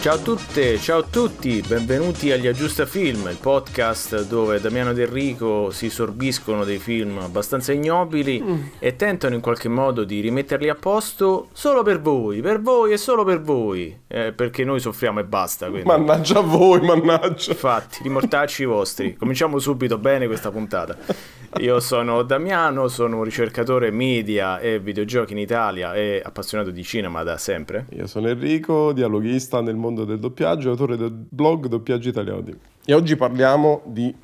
Ciao a tutte, ciao a tutti, benvenuti agli Aggiusta Film, il podcast dove Damiano Del Enrico si sorbiscono dei film abbastanza ignobili mm. e tentano in qualche modo di rimetterli a posto solo per voi, per voi e solo per voi, eh, perché noi soffriamo e basta. Quindi. Mannaggia a voi, mannaggia. Infatti, rimortacci i vostri. Cominciamo subito bene questa puntata. Io sono Damiano, sono un ricercatore media e videogiochi in Italia e appassionato di cinema da sempre. Io sono Enrico, dialoghista nel mondo del doppiaggio, e autore del blog Doppiaggi Italiani. E oggi parliamo di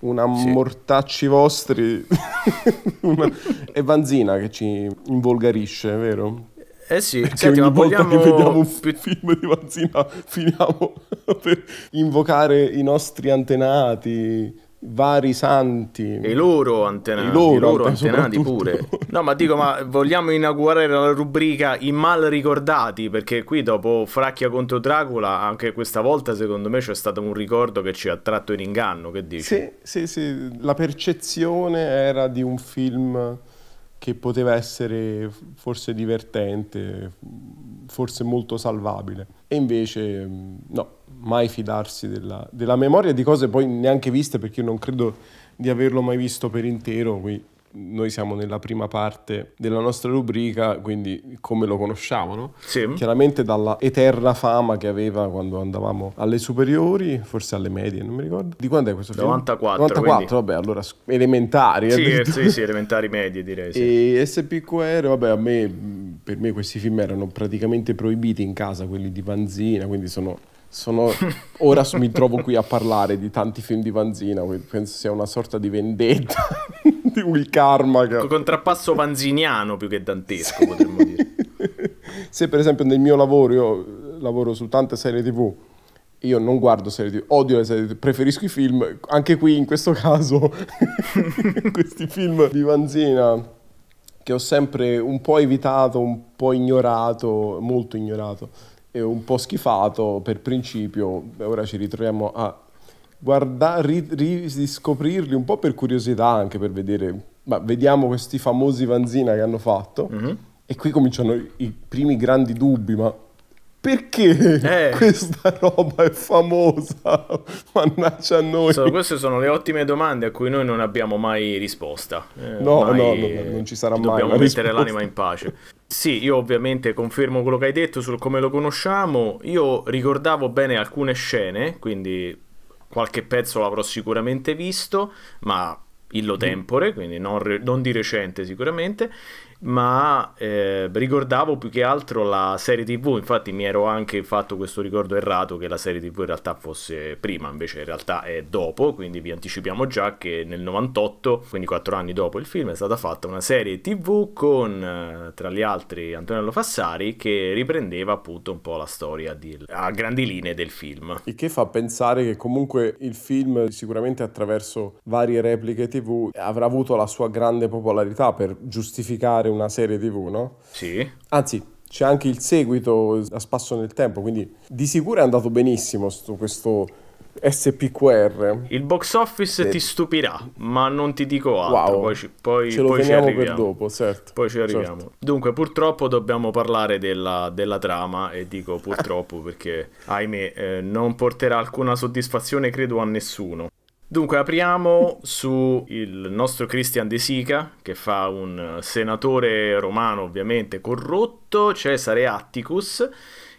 una sì. mortacci vostri una... e Vanzina che ci involgarisce, vero? Eh sì, Perché senti, ogni ma vogliamo... volta che vediamo un film di Vanzina finiamo per invocare i nostri antenati, vari santi. E loro antenati, I loro, loro antenati pure. No, ma dico, ma vogliamo inaugurare la rubrica I mal ricordati, perché qui dopo Fracchia contro Dracula, anche questa volta secondo me c'è stato un ricordo che ci ha tratto in inganno, che dici? Sì, sì, sì, la percezione era di un film che poteva essere forse divertente, forse molto salvabile. E invece mm, no, mai fidarsi della, della memoria di cose poi neanche viste perché io non credo di averlo mai visto per intero, quindi noi siamo nella prima parte della nostra rubrica, quindi come lo conosciamo, no? Sì. Chiaramente dalla eterna fama che aveva quando andavamo alle superiori, forse alle medie, non mi ricordo. Di quando è questo film? 94. 94, vabbè, allora elementari. Sì, sì, sì, elementari medie direi. Sì. E SPQR, vabbè, a me, per me questi film erano praticamente proibiti in casa, quelli di Panzina, quindi sono sono... Ora mi trovo qui a parlare di tanti film di Vanzina, penso sia una sorta di vendetta di Will Karma. Che... Contrappasso vanziniano più che dantesco, sì. potremmo dire. Se per esempio nel mio lavoro, io lavoro su tante serie tv, io non guardo serie TV, odio le serie TV, preferisco i film. Anche qui, in questo caso, questi film di Vanzina che ho sempre un po' evitato, un po' ignorato, molto ignorato un po' schifato per principio, ora ci ritroviamo a guarda, riscoprirli un po' per curiosità anche per vedere, ma vediamo questi famosi Vanzina che hanno fatto mm-hmm. e qui cominciano i primi grandi dubbi, ma perché eh. questa roba è famosa? Mannaggia a noi. So, queste sono le ottime domande a cui noi non abbiamo mai risposta. Eh, no, no, no, non ci sarà mai. Dobbiamo mettere risposta. l'anima in pace. Sì, io ovviamente confermo quello che hai detto sul come lo conosciamo. Io ricordavo bene alcune scene, quindi qualche pezzo l'avrò sicuramente visto, ma illo mm. tempore, quindi non, non di recente sicuramente ma eh, ricordavo più che altro la serie tv infatti mi ero anche fatto questo ricordo errato che la serie tv in realtà fosse prima invece in realtà è dopo quindi vi anticipiamo già che nel 98 quindi 4 anni dopo il film è stata fatta una serie tv con eh, tra gli altri Antonello Fassari che riprendeva appunto un po' la storia di, a grandi linee del film il che fa pensare che comunque il film sicuramente attraverso varie repliche tv avrà avuto la sua grande popolarità per giustificare una serie tv, no? Sì. Anzi, c'è anche il seguito a spasso nel tempo, quindi di sicuro è andato benissimo sto, questo SPQR. Il box office eh. ti stupirà, ma non ti dico altro. Wow. Poi, ci, poi, Ce lo poi ci arriviamo. dopo, certo. Poi ci certo. arriviamo. Certo. Dunque, purtroppo dobbiamo parlare della, della trama e dico purtroppo perché, ahimè, eh, non porterà alcuna soddisfazione, credo, a nessuno. Dunque, apriamo sul nostro Christian De Sica, che fa un eh, senatore romano ovviamente corrotto, Cesare Atticus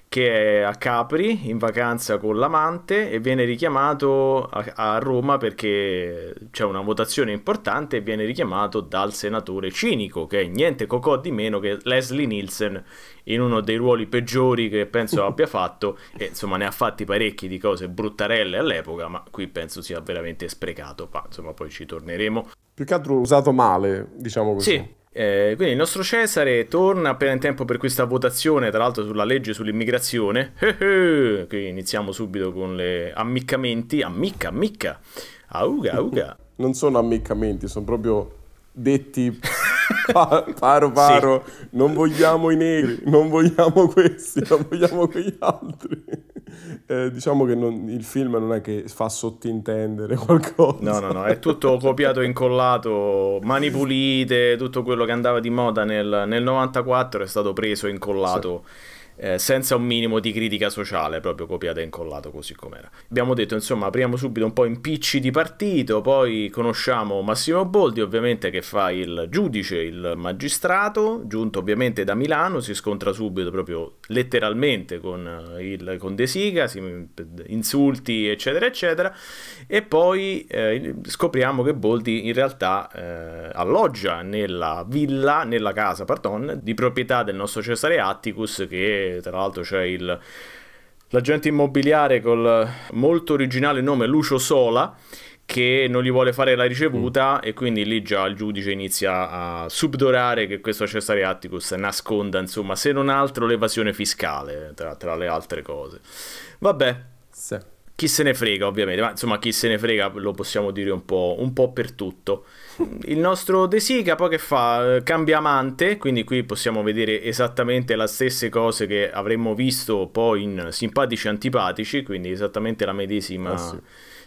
che è a Capri in vacanza con l'amante e viene richiamato a, a Roma perché c'è una votazione importante e viene richiamato dal senatore cinico che è niente cocò di meno che Leslie Nielsen in uno dei ruoli peggiori che penso abbia fatto e insomma ne ha fatti parecchi di cose bruttarelle all'epoca ma qui penso sia veramente sprecato ma insomma poi ci torneremo più che altro usato male diciamo così sì eh, quindi il nostro Cesare torna appena in tempo per questa votazione, tra l'altro sulla legge sull'immigrazione. Qui eh, eh, iniziamo subito con le ammiccamenti. Ammicca, ammicca. Auga, auga. non sono ammiccamenti, sono proprio detti paro, paro, sì. non vogliamo i neri, non vogliamo questi, non vogliamo quegli altri. Eh, diciamo che non, il film non è che fa sottintendere qualcosa. No, no, no, è tutto copiato e incollato, mani pulite, tutto quello che andava di moda nel, nel 94 è stato preso e incollato. Sì eh, senza un minimo di critica sociale, proprio copiata e incollata così com'era. Abbiamo detto, insomma, apriamo subito un po' impicci di partito, poi conosciamo Massimo Boldi, ovviamente che fa il giudice, il magistrato, giunto ovviamente da Milano, si scontra subito proprio letteralmente con, eh, il, con De Sica, insulti eccetera eccetera, e poi eh, scopriamo che Boldi in realtà eh, alloggia nella villa, nella casa, pardon, di proprietà del nostro Cesare Atticus che tra l'altro c'è il... L'agente immobiliare col molto originale nome Lucio Sola, che non gli vuole fare la ricevuta mm. e quindi lì già il giudice inizia a subdorare che questo Cesare Atticus nasconda insomma se non altro l'evasione fiscale tra, tra le altre cose vabbè sì chi se ne frega ovviamente, ma insomma chi se ne frega lo possiamo dire un po', un po per tutto. Il nostro De Sica poi che fa? Cambia amante, quindi qui possiamo vedere esattamente le stesse cose che avremmo visto poi in Simpatici Antipatici, quindi esattamente la medesima... Eh sì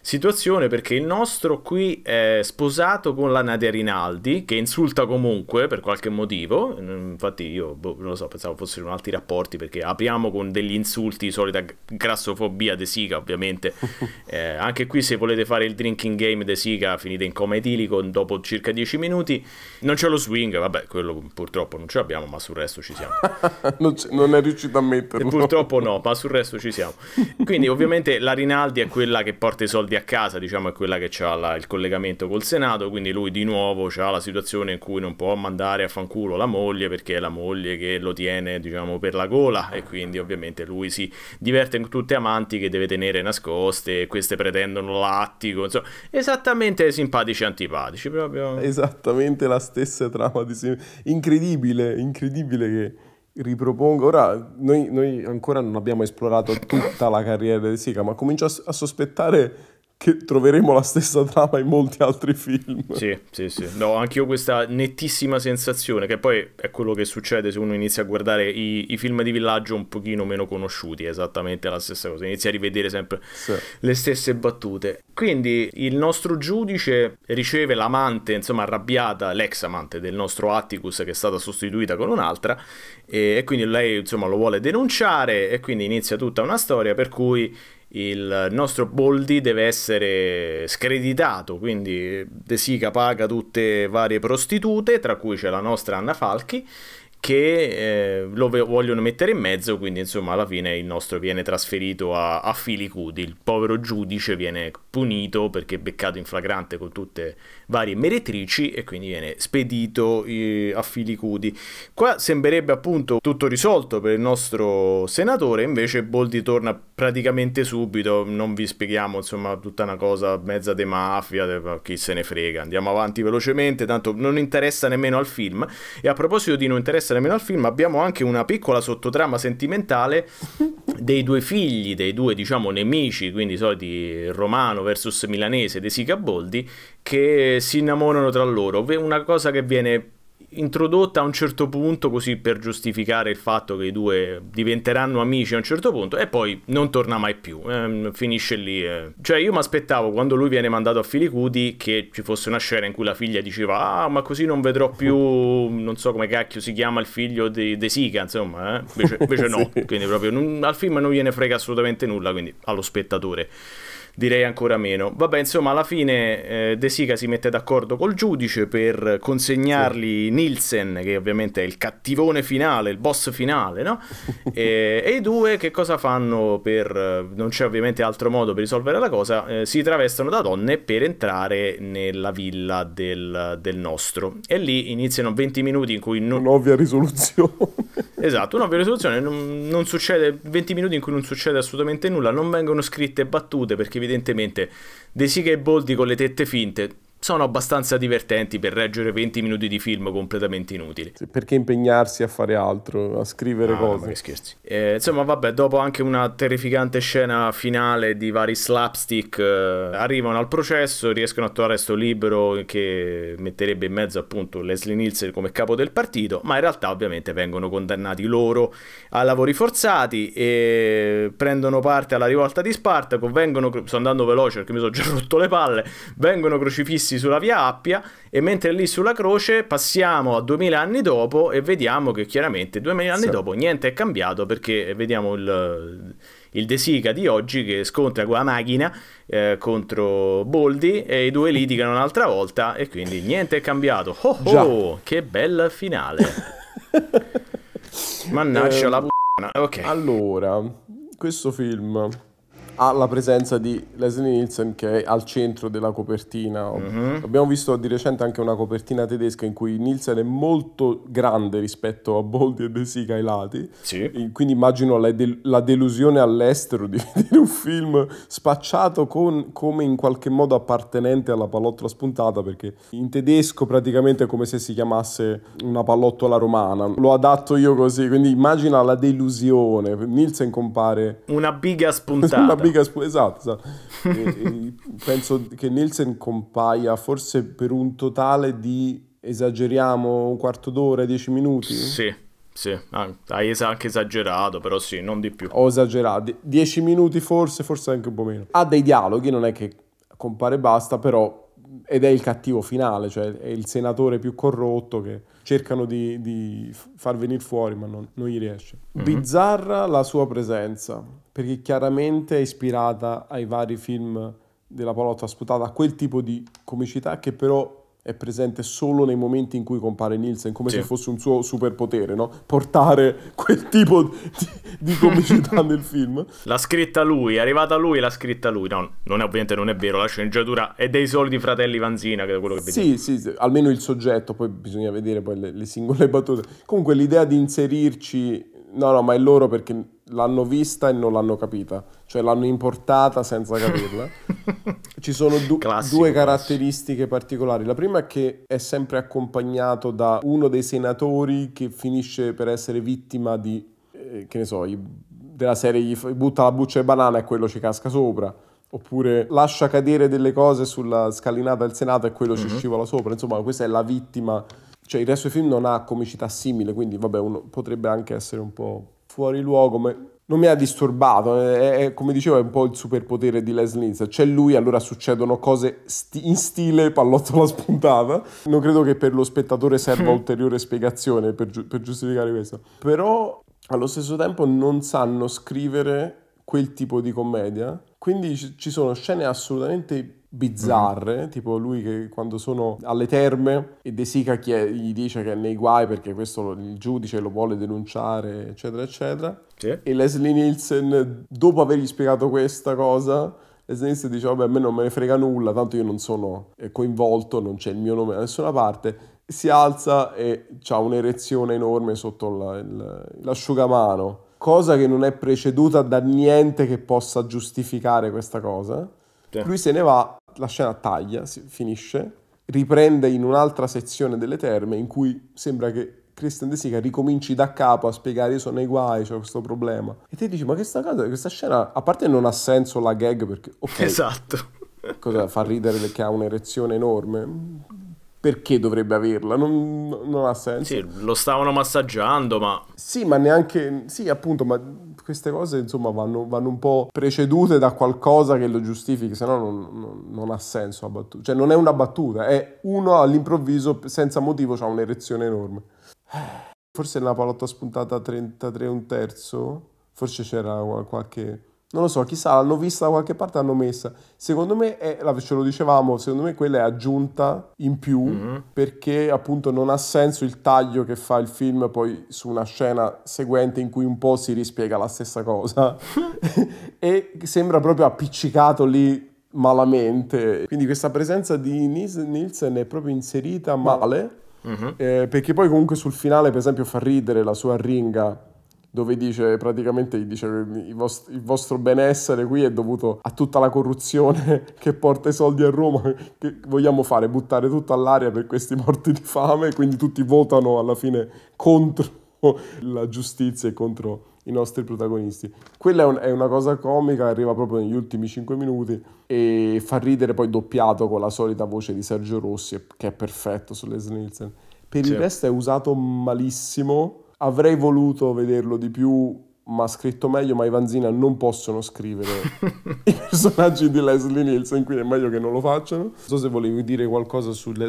situazione perché il nostro qui è sposato con la Nadia Rinaldi che insulta comunque per qualche motivo, mm, infatti io boh, non lo so, pensavo fossero altri rapporti perché apriamo con degli insulti, solita grassofobia de Sica, ovviamente, eh, anche qui se volete fare il drinking game de Sica, finite in coma etilico dopo circa 10 minuti, non c'è lo swing, vabbè quello purtroppo non ce l'abbiamo ma sul resto ci siamo. non, non, è riuscito a metterlo. E purtroppo no, ma sul resto ci siamo. Quindi ovviamente la Rinaldi è quella che porta i soldi a casa diciamo, è quella che ha la, il collegamento col Senato, quindi lui di nuovo ha la situazione in cui non può mandare a fanculo la moglie perché è la moglie che lo tiene diciamo, per la gola e quindi ovviamente lui si diverte con tutte amanti che deve tenere nascoste e queste pretendono l'attico, insomma, esattamente simpatici e antipatici proprio. Esattamente la stessa trama di sempre. Incredibile, incredibile che ripropongo. Ora, noi, noi, ancora non abbiamo esplorato tutta la carriera di Sica, ma comincio a, a, sospettare che troveremo la stessa trama in molti altri film. Sì, sì, sì. No, anche io questa nettissima sensazione, che poi è quello che succede se uno inizia a guardare i, i, film di villaggio un pochino meno conosciuti, è esattamente la stessa cosa, inizia a rivedere sempre sì. le stesse battute. Quindi il nostro giudice riceve l'amante, insomma arrabbiata, l'ex amante del nostro Atticus che è stata sostituita con un'altra, e, e quindi lei insomma lo vuole denunciare e quindi inizia tutta una storia per cui il nostro Boldi deve essere screditato, quindi De Sica paga tutte varie prostitute, tra cui c'è la nostra Anna Falchi, che eh, lo vogliono mettere in mezzo, quindi insomma alla fine il nostro viene trasferito a, a Filicudi, il povero giudice viene punito perché beccato in flagrante con tutte varie meretrici e quindi viene spedito eh, a Filicudi. Qua sembrerebbe appunto tutto risolto per il nostro senatore, invece Boldi torna praticamente subito, non vi spieghiamo insomma tutta una cosa mezza de mafia, de... chi se ne frega, andiamo avanti velocemente, tanto non interessa nemmeno al film e a proposito di non interessa essere meno al film, abbiamo anche una piccola sottotrama sentimentale dei due figli, dei due diciamo nemici, quindi soliti romano versus milanese, De Boldi, che si innamorano tra loro. Una cosa che viene introdotta a un certo punto così per giustificare il fatto che i due diventeranno amici a un certo punto e poi non torna mai più, eh, finisce lì. Eh. Cioè io mi aspettavo quando lui viene mandato a Filicudi che ci fosse una scena in cui la figlia diceva ah ma così non vedrò più, non so come cacchio si chiama il figlio di De Sica, insomma, eh? invece, invece no, sì. quindi proprio non, al film non gliene frega assolutamente nulla, quindi allo spettatore direi ancora meno. Vabbè, insomma, alla fine eh, De Sica si mette d'accordo col giudice per consegnargli sì. Nielsen, che ovviamente è il cattivone finale, il boss finale, no? e, e, i due che cosa fanno per... Eh, non c'è ovviamente altro modo per risolvere la cosa, eh, si travestono da donne per entrare nella villa del, del nostro. E lì iniziano 20 minuti in cui... Non... Un'ovvia risoluzione. esatto, un'ovvia risoluzione, non, non succede... 20 minuti in cui non succede assolutamente nulla, non vengono scritte battute perché vi evidentemente De Sica e Boldi con le tette finte sono abbastanza divertenti per reggere 20 minuti di film completamente inutili. Perché impegnarsi a fare altro, a scrivere ah, cose? Ma che scherzi. Eh, insomma, vabbè, dopo anche una terrificante scena finale di vari slapstick, eh, arrivano al processo, riescono a trovare questo libro che metterebbe in mezzo appunto Leslie Nielsen come capo del partito, ma in realtà ovviamente vengono condannati loro a lavori forzati e prendono parte alla rivolta di Spartaco, vengono, sto andando veloce perché mi sono già rotto le palle, vengono crocifissi crocifissisti sulla via Appia e mentre lì sulla croce passiamo a 2000 anni dopo e vediamo che chiaramente 2000 anni sì. dopo niente è cambiato perché vediamo il, il De Sica di oggi che scontra con la macchina eh, contro Boldi e i due litigano un'altra volta e quindi niente è cambiato. Oh, oh che bella finale! Mannaggia eh, la ehm, p***a. Okay. Allora, questo film ha la presenza di Leslie Nielsen che è al centro della copertina. Mm-hmm. Abbiamo visto di recente anche una copertina tedesca in cui Nielsen è molto grande rispetto a Boldi e De Sica ai lati, sì. quindi immagino la, del- la, delusione all'estero di vedere un film spacciato con- come in qualche modo appartenente alla pallottola spuntata, perché in tedesco praticamente è come se si chiamasse una pallottola romana. Lo adatto io così, quindi immagina la delusione. Nielsen compare... Una biga spuntata. una storica, esatto. esatto. penso che Nielsen compaia forse per un totale di esageriamo un quarto d'ora, dieci minuti? Sì, sì, hai anche esagerato, però sì, non di più. Ho esagerato, dieci minuti forse, forse anche un po' meno. Ha dei dialoghi, non è che compare e basta, però... Ed è il cattivo finale, cioè è il senatore più corrotto che cercano di, di far venire fuori, ma non, non gli riesce. Mm-hmm. Bizzarra la sua presenza, perché chiaramente è ispirata ai vari film della Palotta sputata, a quel tipo di comicità che però è presente solo nei momenti in cui compare Nielsen, come sì. se fosse un suo superpotere, no? Portare quel tipo di, di comicità nel film. L'ha scritta lui, è arrivata lui, e l'ha scritta lui. No, non è, ovviamente non è vero, la sceneggiatura è dei soliti fratelli Vanzina, che è quello che vediamo. Sì, sì, sì, almeno il soggetto, poi bisogna vedere poi le, le singole battute. Comunque l'idea di inserirci... No, no, ma è loro perché l'hanno vista e non l'hanno capita, cioè l'hanno importata senza capirla. Ci sono du- classico, due caratteristiche classico. particolari. La prima è che è sempre accompagnato da uno dei senatori che finisce per essere vittima di, eh, che ne so, gli, della serie gli f- butta la buccia di banana e quello ci casca sopra. Oppure lascia cadere delle cose sulla scalinata del Senato e quello mm-hmm. ci scivola sopra. Insomma, questa è la vittima. Cioè, il resto del film non ha comicità simile, quindi vabbè, uno potrebbe anche essere un po' fuori luogo, ma non mi ha disturbato. Eh, è, è, come dicevo, è un po' il superpotere di Leslie. Se c'è lui, allora succedono cose sti- in stile pallottola spuntata. Non credo che per lo spettatore serva ulteriore spiegazione per, gi- per giustificare questo. Però allo stesso tempo non sanno scrivere quel tipo di commedia. Quindi ci sono scene assolutamente bizzarre, mm. tipo lui che quando sono alle terme e De Sica chied- gli dice che è nei guai perché questo lo, il giudice lo vuole denunciare, eccetera, eccetera. Sì. E Leslie Nielsen, dopo avergli spiegato questa cosa, Leslie Nielsen dice, vabbè, a me non me ne frega nulla, tanto io non sono coinvolto, non c'è il mio nome da nessuna parte. Si alza e ha un'erezione enorme sotto la, il, l'asciugamano, cosa che non è preceduta da niente che possa giustificare questa cosa. Sì. Lui se ne va la scena taglia, si finisce, riprende in un'altra sezione delle terme in cui sembra che Christian De Sica ricominci da capo a spiegare io sono nei guai, c'è questo problema. E te dici ma questa cosa, questa scena, a parte non ha senso la gag perché... Okay, esatto. Cosa fa ridere perché ha un'erezione enorme? Perché dovrebbe averla? Non, non ha senso. Sì, lo stavano massaggiando, ma... Sì, ma neanche... Sì, appunto, ma queste cose insomma vanno, vanno, un po' precedute da qualcosa che lo giustifichi, se no non, non, ha senso la battuta, cioè non è una battuta, è uno all'improvviso senza motivo ha un'erezione enorme. Eh, forse nella palotta spuntata 33 un terzo, forse c'era qualche non lo so, chissà, l'hanno vista da qualche parte, l'hanno messa. Secondo me, è, ce lo dicevamo, secondo me quella è aggiunta in più mm-hmm. perché appunto non ha senso il taglio che fa il film poi su una scena seguente in cui un po' si rispiega la stessa cosa e sembra proprio appiccicato lì malamente. Quindi questa presenza di Nielsen è proprio inserita male. Mm-hmm. Eh, perché poi comunque sul finale per esempio fa ridere la sua ringa dove dice praticamente dice il, vostro, il vostro benessere qui è dovuto a tutta la corruzione che porta i soldi a Roma, che vogliamo fare, buttare tutto all'aria per questi morti di fame, quindi tutti votano alla fine contro la giustizia e contro i nostri protagonisti. Quella è, un, è, una cosa comica, arriva proprio negli ultimi 5 minuti e fa ridere poi doppiato con la solita voce di Sergio Rossi, che è perfetto sulle Snilsen. Per certo. il resto è usato malissimo Avrei voluto vederlo di più, ma scritto meglio, ma i Vanzina non possono scrivere i personaggi di Leslie Nielsen, quindi è meglio che non lo facciano. Non so se volevi dire qualcosa sulla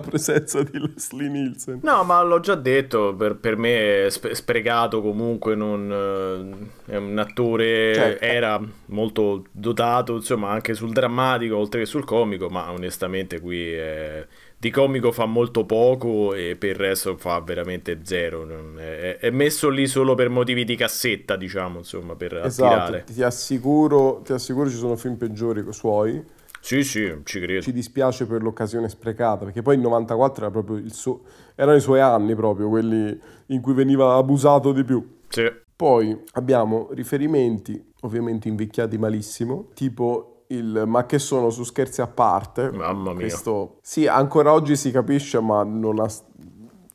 presenza di Leslie Nielsen. No, ma l'ho già detto, per, per me è sp- sprecato comunque, non, eh, è un attore, certo. era molto dotato, insomma, anche sul drammatico, oltre che sul comico, ma onestamente qui è di comico fa molto poco e per il resto fa veramente zero. È, è messo lì solo per motivi di cassetta, diciamo, insomma, per esatto, attirare. Ti assicuro, ti assicuro ci sono film peggiori suoi. Sì, sì, ci credo. Ci dispiace per l'occasione sprecata, perché poi il 94 era proprio il suo, erano i suoi anni proprio, quelli in cui veniva abusato di più. Sì. Poi abbiamo riferimenti, ovviamente invecchiati malissimo, tipo il ma che sono su scherzi a parte. Mamma mia. Questo, sì, ancora oggi si capisce, ma non ha,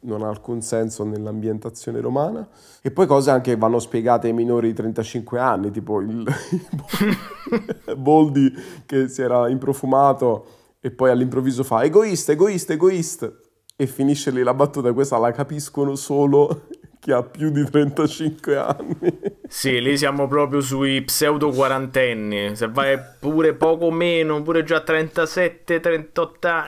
non ha alcun senso nell'ambientazione romana. E poi cose anche che vanno spiegate ai minori di 35 anni, tipo il, il Boldi che si era improfumato e poi all'improvviso fa egoista, egoista, egoista. E finisce lì la battuta, questa la capiscono solo chi ha più di 35 anni. Sì, lì siamo proprio sui pseudo quarantenni. Se vai pure poco meno, pure già 37, 38 anni.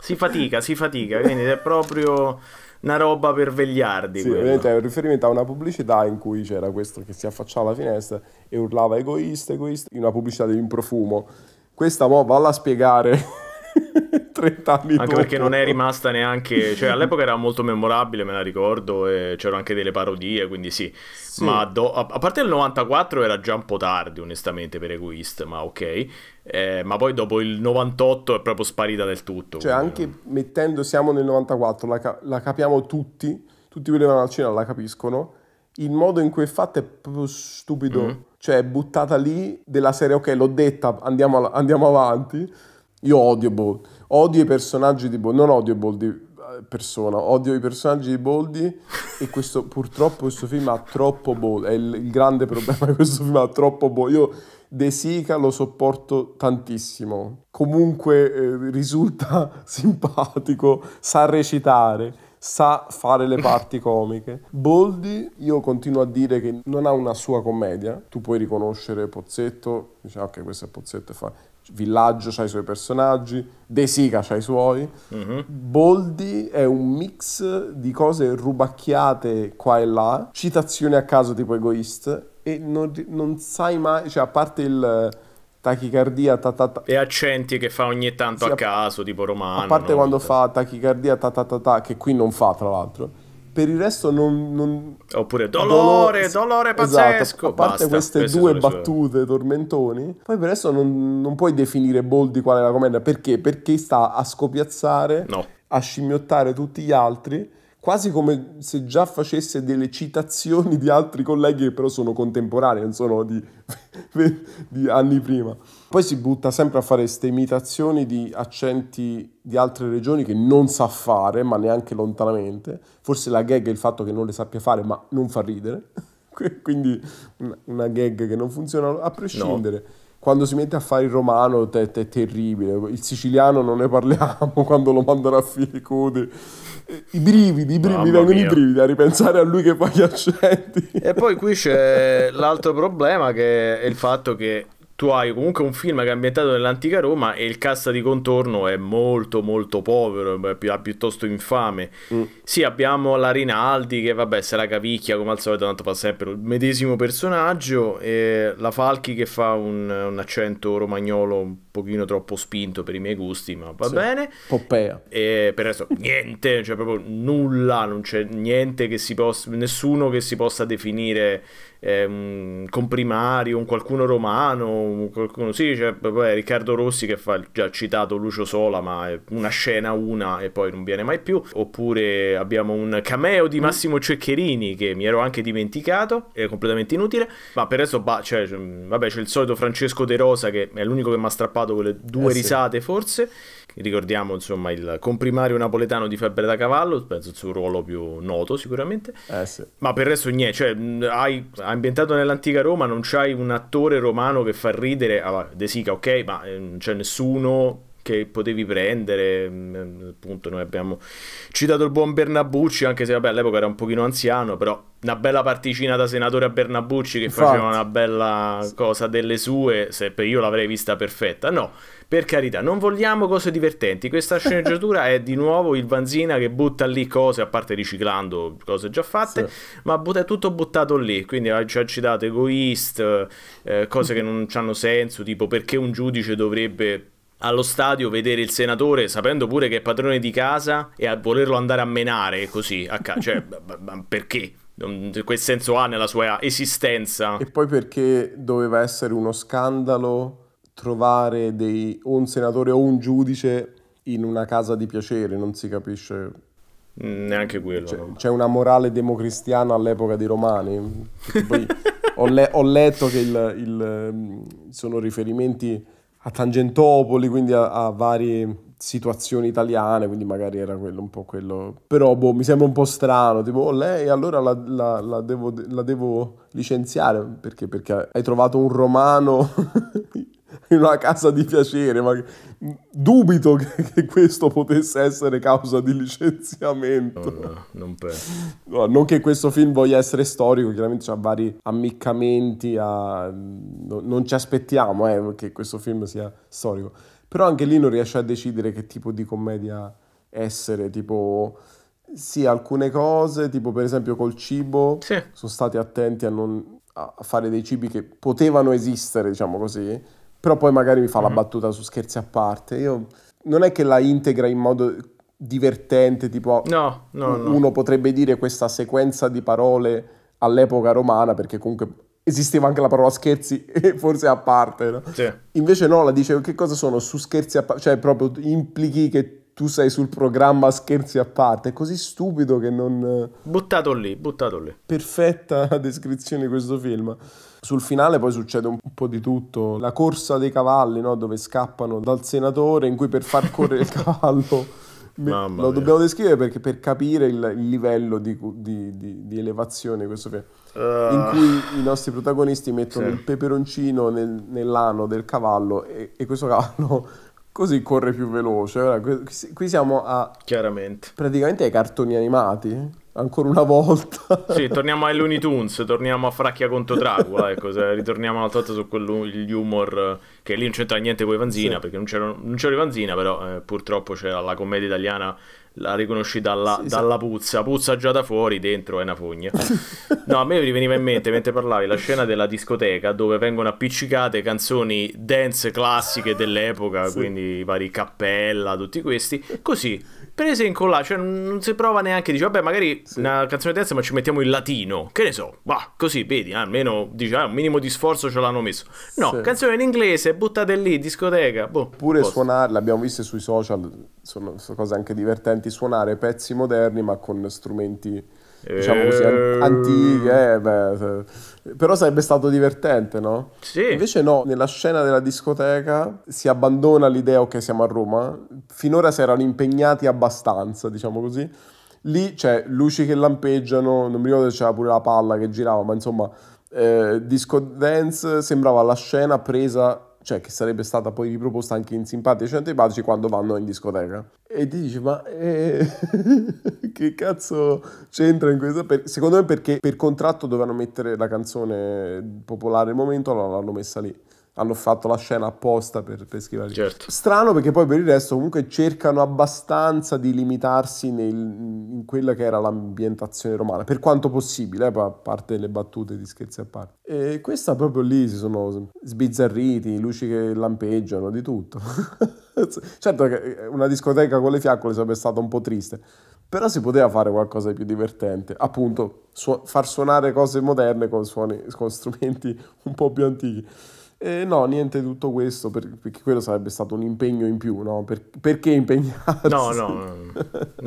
si fatica, si fatica. Quindi è proprio una roba per vegliardi. Sì, ovviamente è un riferimento a una pubblicità in cui c'era questo che si affacciava alla finestra e urlava egoista, egoista, in una pubblicità di un profumo. Questa mo valla a spiegare 30 anni Anche dopo. perché non è rimasta neanche... Cioè, all'epoca era molto memorabile, me la ricordo, e c'erano anche delle parodie, quindi sì. sì. Ma do... a parte il 94 era già un po' tardi, onestamente, per Egoist, ma ok. Eh, ma poi dopo il 98 è proprio sparita del tutto. Cioè, anche mettendo siamo nel 94, la, ca- la capiamo tutti, tutti quelli che vanno al cinema la capiscono. Il modo in cui è fatta è proprio stupido. Mm. Cioè, buttata lì della serie, ok, l'ho detta, andiamo, al- andiamo avanti. Io odio, boh. Odio i personaggi di Boldi, non odio Boldi eh, persona, odio i personaggi di Boldi e questo purtroppo questo film ha troppo Boldi, è il, il grande problema di questo film ha troppo Boldi. Io De Sica lo sopporto tantissimo, comunque eh, risulta simpatico, sa recitare sa fare le parti comiche. Boldi, io continuo a dire che non ha una sua commedia. Tu puoi riconoscere Pozzetto, dici ah, ok, questo è Pozzetto e fa. Villaggio ha i suoi personaggi, De Sica ha i suoi, mm-hmm. Boldi è un mix di cose rubacchiate qua e là, citazioni a caso tipo egoist e non, non sai mai, cioè a parte il tachicardia ta, ta, ta, e accenti che fa ogni tanto sì, a, a caso tipo romano a parte no? quando fa tachicardia ta, ta, ta, ta che qui non fa tra l'altro per il resto non... non... Oppure dolore, dolore, dolore esatto, pazzesco. Esatto. A parte Basta, queste due battute sue. tormentoni, poi per il resto non, non puoi definire Boldi qual è la commedia. Perché? Perché sta a scopiazzare, no. a scimmiottare tutti gli altri quasi come se già facesse delle citazioni di altri colleghi che però sono contemporanei, non sono di, di anni prima. Poi si butta sempre a fare queste imitazioni di accenti di altre regioni che non sa fare, ma neanche lontanamente. Forse la gag è il fatto che non le sappia fare, ma non fa ridere. Quindi una gag che non funziona a prescindere. No quando si mette a fare il romano è, è terribile, il siciliano non ne parliamo quando lo mandano a fili code. I brividi, i brividi, vengono i brividi a ripensare a lui che fa gli accenti. E poi qui c'è l'altro problema che è il fatto che tu hai comunque un film che è ambientato nell'antica Roma e il cassa di contorno è molto molto povero, è pi- piuttosto infame. Mm. Sì, abbiamo la Rinaldi che vabbè se la cavicchia come al solito, tanto fa sempre il medesimo personaggio, e la Falchi che fa un, un accento romagnolo un pochino troppo spinto per i miei gusti, ma va sì. bene. Poppea. E per il resto niente, cioè proprio nulla, non c'è niente che si possa, nessuno che si possa definire eh, un comprimario, un qualcuno romano, un qualcuno... Sì, c'è cioè, Riccardo Rossi che fa già citato Lucio Sola, ma una scena una e poi non viene mai più. Oppure abbiamo un cameo di Massimo Ceccherini che mi ero anche dimenticato, è completamente inutile. Ma per adesso bah, cioè, cioè vabbè, c'è il solito Francesco De Rosa che è l'unico che mi ha strappato quelle due eh, risate sì. forse. Ricordiamo insomma il comprimario napoletano di Febbre da Cavallo, penso il suo ruolo più noto sicuramente. Eh, sì. Ma per il resto niente, cioè hai ambientato nell'antica Roma, non c'hai un attore romano che fa ridere, allora, De Sica ok, ma eh, non c'è nessuno che potevi prendere, mm, eh, appunto noi abbiamo citato il buon Bernabucci, anche se vabbè all'epoca era un pochino anziano, però una bella particina da senatore a Bernabucci che Infatti. faceva una bella cosa delle sue, se io l'avrei vista perfetta, no, per carità, non vogliamo cose divertenti. Questa sceneggiatura è di nuovo il Vanzina che butta lì cose, a parte riciclando cose già fatte, sì. ma but- è tutto buttato lì. Quindi ci ha citato egoist, eh, cose che non hanno senso, tipo perché un giudice dovrebbe allo stadio vedere il senatore sapendo pure che è padrone di casa e a volerlo andare a menare così a ca- cioè, perché? Quel senso ha nella sua esistenza. E poi perché doveva essere uno scandalo trovare dei, un senatore o un giudice in una casa di piacere, non si capisce. Mm, neanche quello. C'è, c'è una morale democristiana all'epoca dei romani. Poi ho, le, ho, letto che il, il, mm, sono riferimenti a Tangentopoli, quindi a, a, varie situazioni italiane, quindi magari era quello un po' quello. Però boh, mi sembra un po' strano, tipo oh, lei allora la, la, la, devo, la devo licenziare perché? Perché hai trovato un romano in una casa di piacere, ma dubito che, che questo potesse essere causa di licenziamento. Oh no, non, no, non che questo film voglia essere storico, chiaramente c'ha vari ammiccamenti, a... no, non ci aspettiamo eh, che questo film sia storico, però anche lì non riesce a decidere che tipo di commedia essere, tipo... Sì, alcune cose, tipo per esempio col cibo, sì. sono stati attenti a non a fare dei cibi che potevano esistere, diciamo così, però poi magari mi fa mm-hmm. la mhm. battuta su scherzi a parte. Io non è che la integra in modo divertente, tipo no, no, no. uno potrebbe dire questa sequenza di parole all'epoca romana, perché comunque esisteva anche la parola scherzi, forse a parte. No? Sì. Invece no, la dice che cosa sono su scherzi a parte, cioè proprio implichi che tu sei sul programma Scherzi a parte, è così stupido che non... Buttato lì, buttato lì. Perfetta descrizione di questo film. Sul finale poi succede un po' di tutto, la corsa dei cavalli, no? dove scappano dal senatore, in cui per far correre il cavallo... lo mia. dobbiamo descrivere perché per capire il, il livello di, di, di, di elevazione questo film. Uh, in ah. cui i nostri protagonisti mettono sì. il peperoncino nel, nell'ano del cavallo e, e questo cavallo Così corre più veloce. Allora, qui siamo a... Chiaramente. Praticamente ai cartoni animati. Ancora una volta. sì, torniamo ai Looney Tunes, torniamo a Fracchia contro Dracula, ecco, ritorniamo un'altra volta su quell'humor che lì non c'entra niente con Ivanzina, sì. perché non c'era, non c'era Ivanzina, però eh, purtroppo c'era la commedia italiana, la riconosci dalla, sì, dalla puzza, puzza già da fuori, dentro è una fogna. no, a me mi veniva in mente, mentre parlavi, la scena della discoteca dove vengono appiccicate canzoni dance classiche dell'epoca, sì. quindi i vari Cappella, tutti questi, così, prese in collage, cioè non si prova neanche, dice vabbè magari sì. una canzone dance ma ci mettiamo il latino, che ne so, va, così, vedi, almeno dice, ah, un minimo di sforzo ce l'hanno messo. No, canzone in inglese, cose, buttate lì, discoteca. Boh, Pure posto. suonarle, abbiamo visto sui social, sono, sono, cose anche divertenti, suonare pezzi moderni ma con strumenti, diciamo così, an- eh. antichi. Eh, beh, però sarebbe stato divertente, no? Sì. Invece no, nella scena della discoteca si abbandona l'idea, ok, siamo a Roma, finora si erano impegnati abbastanza, diciamo così. Lì c'è luci che lampeggiano, non mi ricordo se c'era pure la palla che girava, ma insomma eh, disco dance sembrava la scena presa cioè che sarebbe stata poi riproposta anche in simpatici e antipatici quando vanno in discoteca. E ti dici, ma eh, che cazzo c'entra in questo? Per, secondo me perché per contratto dovevano mettere la canzone popolare al momento, allora l'hanno messa lì hanno fatto la scena apposta per, per schivare. Certo. Strano perché poi per il resto comunque cercano abbastanza di limitarsi nel, in quella che era l'ambientazione romana, per quanto possibile, eh, a parte le battute di scherzi a parte. E questa proprio lì si sono sbizzarriti, luci che lampeggiano, di tutto. certo che eh, una discoteca con le fiaccole sarebbe stata un po' triste, però si poteva fare qualcosa di più divertente, appunto su- far suonare cose moderne con, suoni, con strumenti un po' più antichi. Eh, no, niente di tutto questo, perché quello sarebbe stato un impegno in più, no? Per, perché impegnarsi? No, no,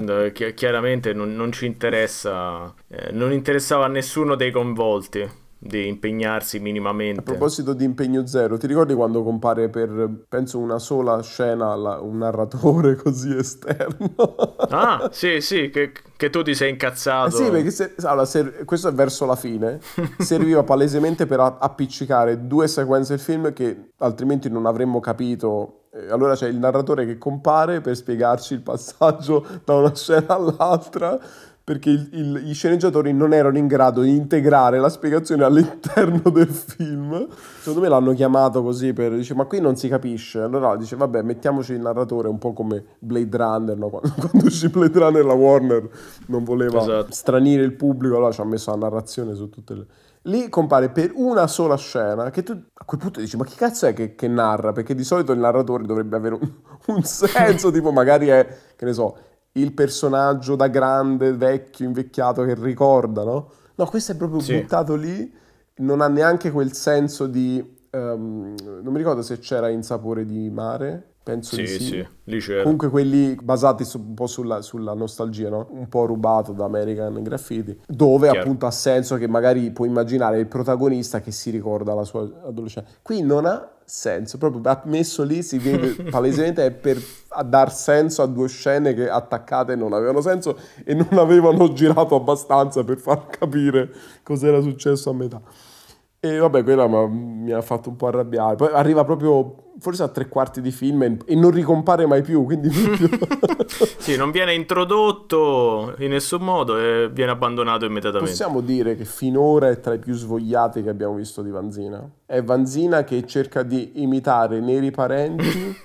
no. Eh, chiaramente non, non ci interessa, eh, non interessava a nessuno dei coinvolti di impegnarsi minimamente. A proposito di impegno zero, ti ricordi quando compare per, penso, una sola scena la, un narratore così esterno? ah, sì, sì, che, che, tu ti sei incazzato. Eh sì, perché se, allora, se, questo è verso la fine, serviva palesemente per appiccicare due sequenze del film che altrimenti non avremmo capito allora c'è il narratore che compare per spiegarci il passaggio da una scena all'altra perché il, il, gli sceneggiatori non erano in grado di integrare la spiegazione all'interno del film. Secondo me l'hanno chiamato così per dice ma qui non si capisce. Allora dice vabbè mettiamoci il narratore un po' come Blade Runner, no? quando, quando uscì Blade Runner la Warner non voleva esatto. stranire il pubblico, allora ci ha messo la narrazione su tutte le... Lì compare per una sola scena che tu a quel punto dici ma chi cazzo è che, che narra? Perché di solito il narratore dovrebbe avere un, un senso, tipo magari è, che ne so, il personaggio da grande, vecchio, invecchiato che ricorda, no? No, questo è proprio sì. buttato lì, non ha neanche quel senso di... Um, non mi ricordo se c'era in sapore di mare, penso sì, di sì. sì. Lì c'era. Comunque quelli basati su, un po' sulla, sulla, nostalgia, no? Un po' rubato da American Graffiti, dove Chiaro. appunto ha senso che magari puoi immaginare il protagonista che si ricorda la sua adolescenza. Qui non ha senso, proprio messo lì si vede palesemente è per dar senso a due scene che attaccate non avevano senso e non avevano girato abbastanza per far capire cos'era successo a metà. E vabbè, quella mi ha fatto un po' arrabbiare. Poi arriva proprio forse a tre quarti di film e non ricompare mai più, quindi... sì, non viene introdotto in nessun modo e viene abbandonato immediatamente. Possiamo dire che finora è tra i più svogliati che abbiamo visto di Vanzina. È Vanzina che cerca di imitare neri parenti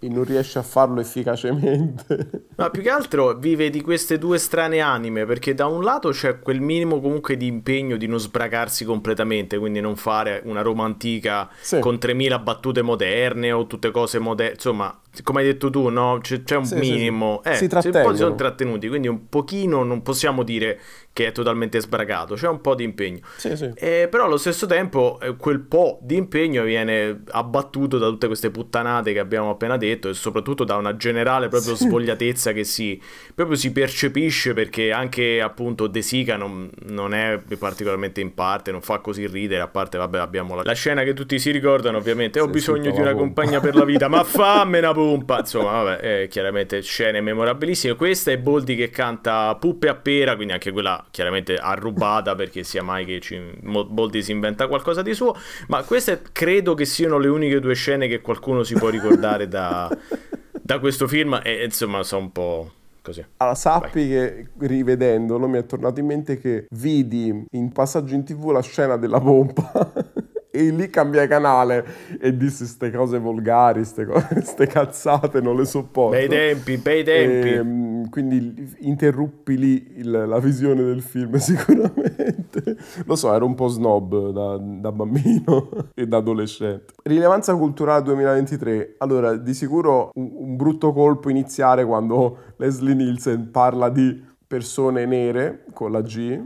e non riesce a farlo efficacemente. Ma più che altro vive di queste due strane anime, perché da un lato c'è quel minimo comunque di impegno di non sbracarsi completamente, quindi non fare una Roma antica sì. con 3000 battute moderne moderne o tutte cose moderne, insomma, come hai detto tu, no? c'è, c'è un sì, minimo, sì, sì. Eh, si, si sono trattenuti, quindi un pochino non possiamo dire che è totalmente sbragato, c'è un po' di impegno. Sì, sì. Eh, però allo stesso tempo eh, quel po' di impegno viene abbattuto da tutte queste puttanate che abbiamo appena detto e soprattutto da una generale proprio sì. svogliatezza che si, proprio si percepisce perché anche appunto De Sica non, non, è particolarmente in parte, non fa così ridere, a parte vabbè abbiamo la, la scena che tutti si ricordano ovviamente, ho bisogno di una compagna per la vita, ma fammi una pompa, insomma vabbè, eh, chiaramente scene memorabilissime. Questa è Boldi che canta Puppe a pera, quindi anche quella chiaramente ha arrubata perché sia mai che ci... Boldi si inventa qualcosa di suo, ma queste credo che siano le uniche due scene che qualcuno si può ricordare da, da questo film e insomma so un po'... Così. Allora, sappi Vai. che rivedendolo mi è tornato in mente che vidi in passaggio in tv la scena della pompa. e lì cambiai canale e dissi queste cose volgari, queste cazzate, non le sopporto. Bei tempi, bei tempi. E, ehm, quindi interruppi lì il, la visione del film sicuramente. Lo so, ero un po' snob da, da bambino e da adolescente. Rilevanza culturale 2023. Allora, di sicuro un, un brutto colpo iniziare quando Leslie Nielsen parla di persone nere con la G.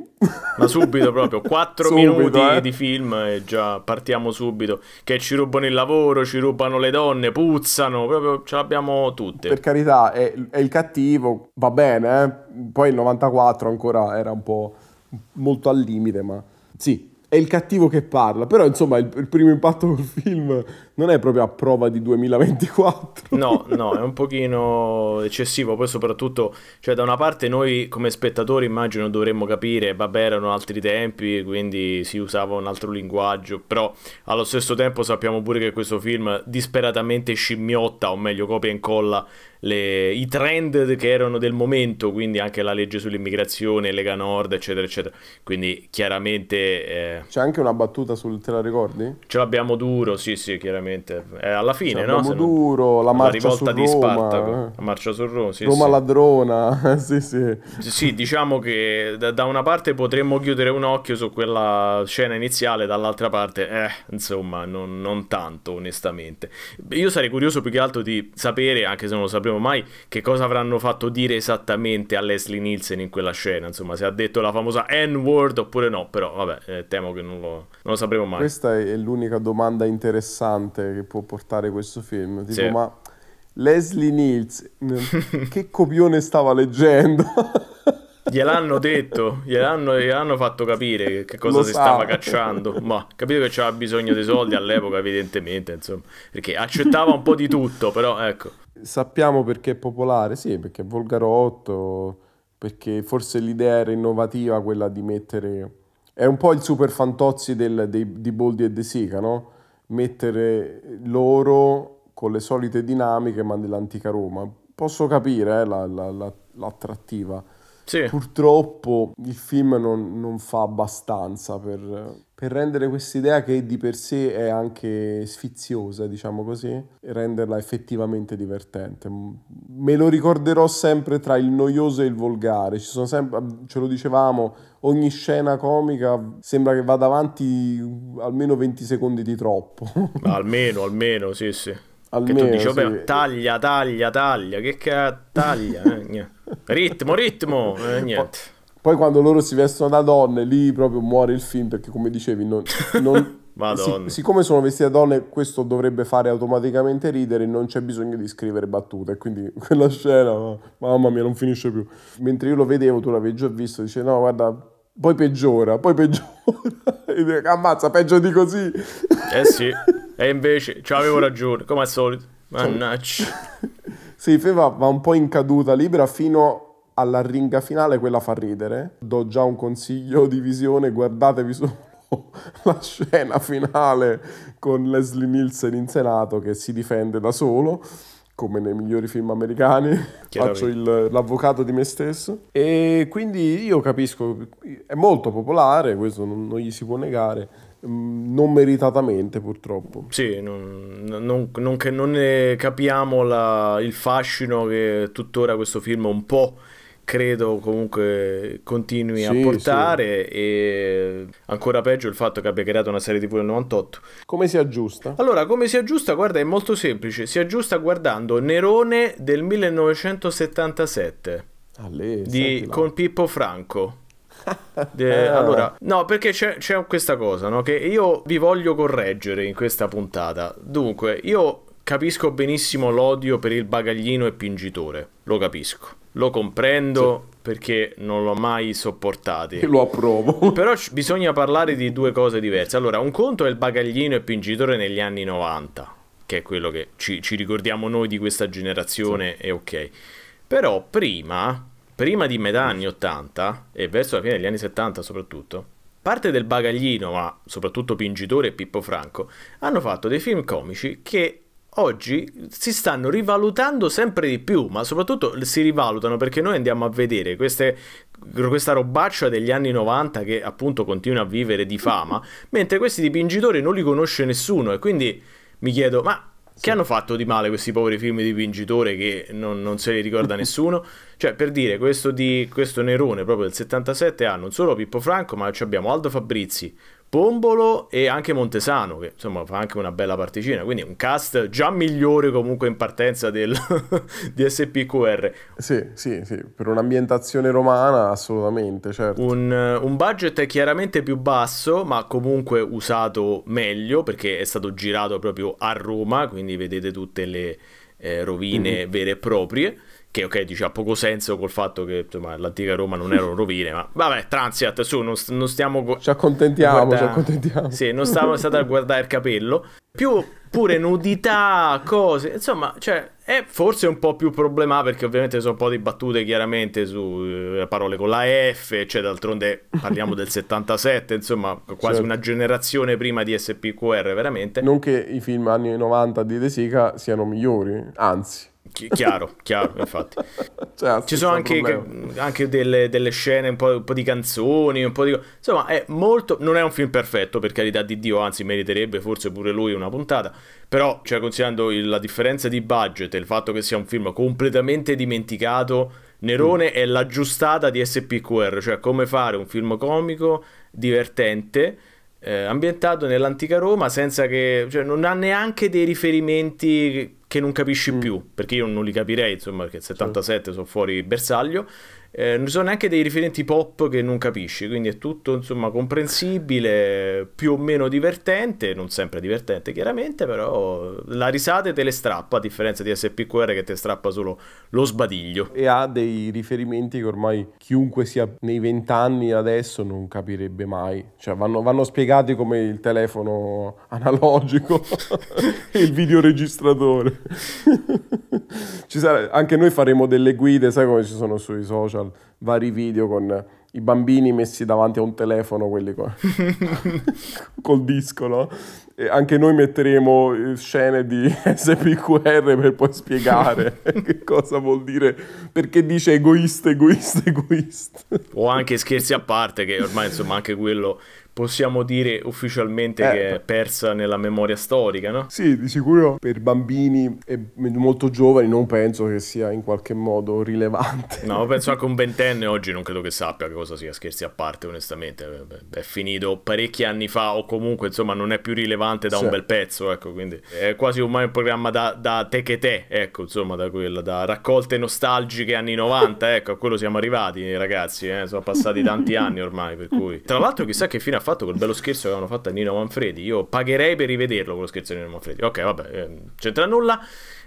Ma subito proprio, 4 subito, minuti eh? di film e già partiamo subito, che ci rubano il lavoro, ci rubano le donne, puzzano, proprio ce l'abbiamo tutte. Per carità, è, è il cattivo, va bene, eh? poi il 94 ancora era un po' molto al limite, ma sì, è il cattivo che parla, però insomma il, il primo impatto col film non è proprio a prova di 2024. No, no, è un pochino eccessivo, poi soprattutto, cioè da una parte noi come spettatori immagino dovremmo capire, vabbè erano altri tempi, quindi si usava un altro linguaggio, però allo stesso tempo sappiamo pure che questo film disperatamente scimmiotta, o meglio copia e incolla, le, i trend che erano del momento, quindi anche la legge sull'immigrazione, Lega Nord, eccetera, eccetera. Quindi chiaramente... Eh... C'è anche una battuta sul te la ricordi? Ce l'abbiamo duro, sì, sì, chiaramente veramente. È eh, alla fine, cioè, no? Duro, la, la rivolta di Roma. Spartaco. Eh. La marcia su Roma, sì, Roma sì. ladrona, sì, sì. Sì, diciamo che da una parte potremmo chiudere un occhio su quella scena iniziale, dall'altra parte, eh, insomma, non, non tanto, onestamente. Io sarei curioso più che altro di sapere, anche se non lo sapremo mai, che cosa avranno fatto dire esattamente a Leslie Nielsen in quella scena. Insomma, se ha detto la famosa N-word oppure no, però vabbè, eh, temo che non lo, non lo sapremo mai. Questa è l'unica domanda interessante devastante che può portare questo film. Tipo, sì. ma Leslie Nielsen, che copione stava leggendo? gliel'hanno detto, gliel'hanno, gliel'hanno, fatto capire che, cosa Lo si sa. stava cacciando. Ma capito che aveva bisogno dei soldi all'epoca, evidentemente, insomma, perché accettava un po' di tutto, però ecco. Sappiamo perché è popolare, sì, perché è volgarotto, perché forse l'idea era innovativa quella di mettere... È un po' il super fantozzi del, dei, di Boldi e De Sica, no? mettere loro con le solite dinamiche ma dell'antica Roma. Posso capire eh, l'attrattiva. La, la, sì. Purtroppo il film non, non fa abbastanza per, per rendere questa idea che di per sé è anche sfiziosa, diciamo così, renderla effettivamente divertente. Me lo ricorderò sempre tra il noioso e il volgare, sempre, ce lo dicevamo, ogni scena comica sembra che vada avanti almeno 20 secondi di troppo. almeno, almeno, sì, sì. Almeno, che tu dici, vabbè, sì. taglia, taglia, taglia, che cazzo, taglia, eh, ritmo, ritmo, eh, niente. Poi, quando loro si vestono da donne, lì proprio muore il film, perché come dicevi, non, non... Si, siccome sono vestite da donne, questo dovrebbe fare automaticamente ridere, non c'è bisogno di scrivere battute. Quindi quella scena, mamma mia, non finisce più. Mentre io lo vedevo, tu l'avevi già visto, dice no, guarda, poi peggiora, poi peggiora. e Ammazza, peggio di così. Eh sì. E invece ci avevo ragione, come al solito. Cioè, Mannaggia. sì, Feva va un po' in caduta libera fino alla ringa finale, quella fa ridere. Do già un consiglio di visione, guardatevi solo la scena finale con Leslie Nielsen in Senato che si difende da solo come nei migliori film americani, faccio il, l'avvocato di me stesso. E quindi io capisco, è molto popolare, questo non, non, gli si può negare, Mm, non meritatamente purtroppo. Sì, non, non, non, che, non ne capiamo la, il fascino che tuttora questo film un po' credo comunque continui sì, a portare sì. e ancora peggio il fatto che abbia creato una serie tv del 98 come si aggiusta? allora come si aggiusta guarda è molto semplice si aggiusta guardando Nerone del 1977 ah, di, con Pippo Franco De, eh, eh. allora, no, perché c'è, c'è questa cosa no? che io vi voglio correggere in questa puntata. Dunque, io capisco benissimo l'odio per il bagaglino e pingitore, lo capisco, lo comprendo. Sì. Perché non l'ho mai sopportato. Lo approvo. Però bisogna parlare di due cose diverse. Allora, un conto è il bagaglino e pingitore negli anni 90, che è quello che ci, ci ricordiamo noi di questa generazione, sì. e ok. Però prima, prima di metà anni 80 e verso la fine degli anni 70 soprattutto, parte del bagaglino, ma soprattutto Pingitore e Pippo Franco, hanno fatto dei film comici che oggi si stanno rivalutando sempre di più, ma soprattutto si rivalutano perché noi andiamo a vedere queste, questa robaccia degli anni 90 che appunto continua a vivere di fama, mentre questi dipingitori non li conosce nessuno e quindi mi chiedo, ma che hanno fatto di male questi poveri film di Vincitore che non, non se li ricorda nessuno? Cioè, per dire, questo, di, questo Nerone proprio del 77 ha non solo Pippo Franco, ma abbiamo Aldo Fabrizi, Pombolo e anche Montesano, che insomma fa anche una bella particina, quindi un cast già migliore comunque in partenza del, di SPQR. Sì, sì, sì, per un'ambientazione romana assolutamente, certo. Un, eh, un budget chiaramente più basso, ma comunque usato meglio, perché è stato girato proprio a Roma, quindi vedete tutte le eh, rovine mm-hmm. vere e proprie, che ok, dice ha poco senso col fatto che insomma, l'antica Roma non erano rovine, ma vabbè, Transiat, su, non, non stiamo... Ci accontentiamo, guarda... ci accontentiamo. Sì, non stiamo state a guardare il capello. Più oppure nudità, cose, insomma, cioè, è forse un po' più problematico perché ovviamente sono un po' di battute chiaramente su eh, parole con la F, cioè d'altronde parliamo del 77, insomma, quasi certo. una generazione prima di SPQR veramente. Non che i film anni 90 di De Sica siano migliori, anzi. Chi- chiaro, chiaro, infatti. Cioè, Ci sono anche, anche delle, delle, scene, un po', un po', di canzoni, un po' di... Insomma, è molto... Non è un film perfetto, per carità di Dio, anzi meriterebbe forse pure lui una puntata, però, cioè, considerando il, la differenza di budget e il fatto che sia un film completamente dimenticato, Nerone mm. è l'aggiustata di SPQR, cioè come fare un film comico divertente... Eh, ambientato nell'antica Roma senza che cioè, non ha neanche dei riferimenti che non capisci mm. più, perché io non li capirei, insomma, perché 77 sì. sono fuori bersaglio, eh, non ci sono neanche dei riferimenti pop che non capisci, quindi è tutto insomma comprensibile, più o meno divertente, non sempre divertente chiaramente, però la risata te le strappa, a differenza di SPQR che te strappa solo lo sbadiglio. E ha dei riferimenti che ormai chiunque sia nei vent'anni adesso non capirebbe mai, cioè vanno, vanno spiegati come il telefono analogico e il videoregistratore. sarà... anche noi faremo delle guide, sai come ci sono sui social uh, vari video con i bambini messi davanti a un telefono, quelli qua, col disco, no? E anche noi metteremo eh, scene di SPQR per poi spiegare che cosa vuol dire, perché dice egoista, egoista, egoista. O anche scherzi a parte, che ormai insomma anche quello possiamo dire ufficialmente eh, che è persa nella memoria storica, no? Sì, di sicuro per bambini e molto giovani non penso che sia in qualche modo rilevante. No, penso anche un ventenne oggi non credo che sappia che cosa sia, scherzi a parte onestamente, è finito parecchi anni fa o comunque insomma non è più rilevante da sì. un bel pezzo, ecco, quindi è quasi ormai un programma da, da te che te, ecco, insomma, da quella, da raccolte nostalgiche anni 90, ecco, a quello siamo arrivati ragazzi, eh? sono passati tanti anni ormai, per cui... Tra l'altro chissà che fine ha fatto quel bello scherzo che avevano fatto a Nino Manfredi. Io pagherei per rivederlo quello scherzo di Nino Manfredi. Ok, vabbè, eh, c'entra nulla.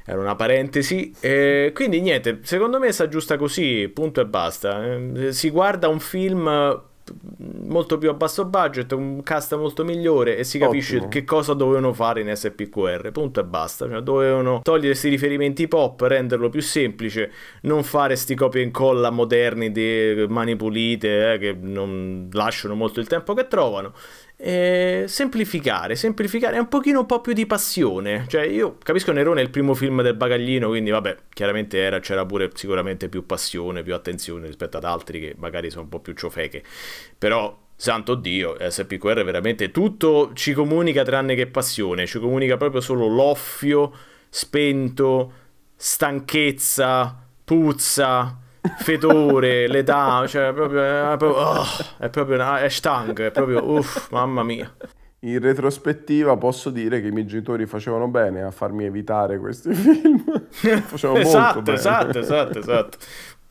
Era una parentesi. Eh, quindi niente, secondo me sta giusta così, punto e basta. Eh, si guarda un film molto più a basso budget, un cast molto migliore e si capisce Ottimo. che cosa dovevano fare in SPQR, punto e basta. Cioè, dovevano togliere questi riferimenti pop, renderlo più semplice, non fare sti copia e incolla moderni di mani pulite eh, che non lasciano molto il tempo che trovano eh, semplificare, semplificare, è un pochino un po' più di passione. Cioè, io capisco Nerone è il primo film del bagaglino, quindi vabbè, chiaramente era, c'era pure sicuramente più passione, più attenzione rispetto ad altri che magari sono un po' più ciofeche. Però, santo Dio, SPQR veramente tutto ci comunica tranne che passione, ci comunica proprio solo l'offio, spento, stanchezza, puzza fetore, l'età, cioè proprio, è proprio, oh, è proprio una, è stang, è proprio, uff, mamma mia. In retrospettiva posso dire che i miei genitori facevano bene a farmi evitare questi film. Facevano molto esatto, bene. esatto, esatto, esatto.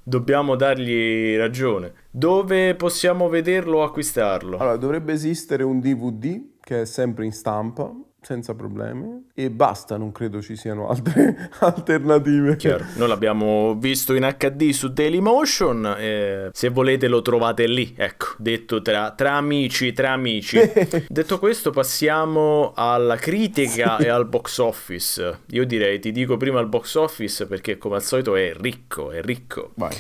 Dobbiamo dargli ragione. Dove possiamo vederlo o acquistarlo? Allora, dovrebbe esistere un DVD che è sempre in stampa senza problemi e basta, non credo ci siano altre alternative. Chiaro, noi l'abbiamo visto in HD su Dailymotion, eh, se volete lo trovate lì, ecco, detto tra, tra amici, tra amici. detto questo passiamo alla critica sì. e al box office. Io direi, ti dico prima il box office perché come al solito è ricco, è ricco. Vai